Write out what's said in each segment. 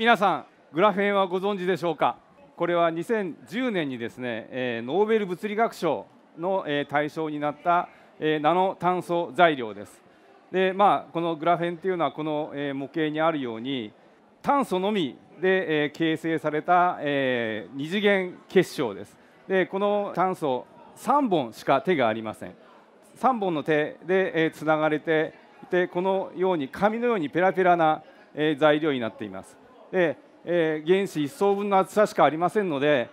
皆さんグラフェンはご存知でしょうかこれは2010年にですね、えー、ノーベル物理学賞の、えー、対象になった、えー、ナノ炭素材料ですでまあこのグラフェンっていうのはこの、えー、模型にあるように炭素のみで、えー、形成された、えー、二次元結晶ですでこの炭素3本しか手がありません3本の手で、えー、つながれていてこのように紙のようにペラペラな、えー、材料になっていますで、えー、原子一層分の厚さしかありませんので、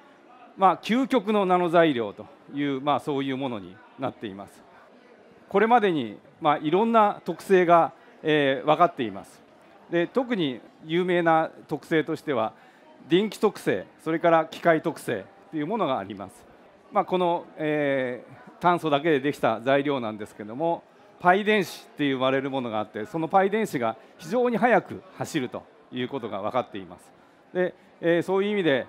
まあ、究極のナノ材料という、まあ、そういうものになっています。これまでに、まあ、いろんな特性が、えー、分かっています。で特に有名な特性としては電気特性それから機械特性というものがあります、まあ、この、えー、炭素だけでできた材料なんですけれどもパイ電子って言われるものがあってそのパイ電子が非常に速く走るということが分かっていますで、えー、そういう意味で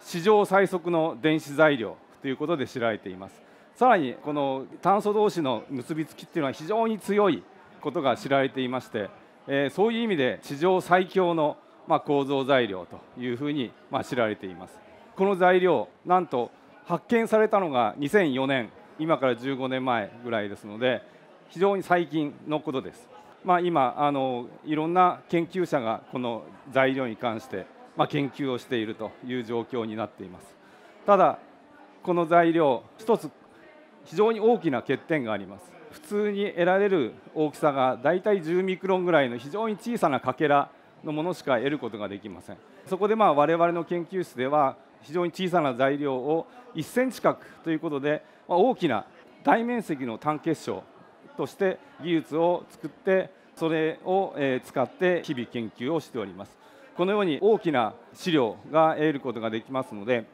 史上最速の電子材料ということで知られていますさらにこの炭素同士の結びつきっていうのは非常に強いことが知られていまして、えー、そういう意味で史上最強のま構造材料というふうにま知られていますこの材料なんと発見されたのが2004年今から15年前ぐらいですので非常に最近のことですまあ、今あのいろんな研究者がこの材料に関して、まあ、研究をしているという状況になっていますただこの材料一つ非常に大きな欠点があります普通に得られる大きさがだいたい10ミクロンぐらいの非常に小さなかけらのものしか得ることができませんそこでまあ我々の研究室では非常に小さな材料を1センチ角ということで、まあ、大きな大面積の単結晶として技術を作ってそれを使って日々研究をしておりますこのように大きな資料が得ることができますので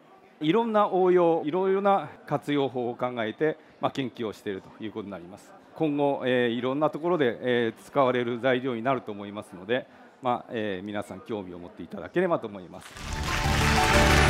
いろんな応用いろいろな活用法を考えて、ま研究をしているということになります今後、えいろんなところで、え使われる材料になると思いますので、まあ、え皆さん興味を持っていただければと思います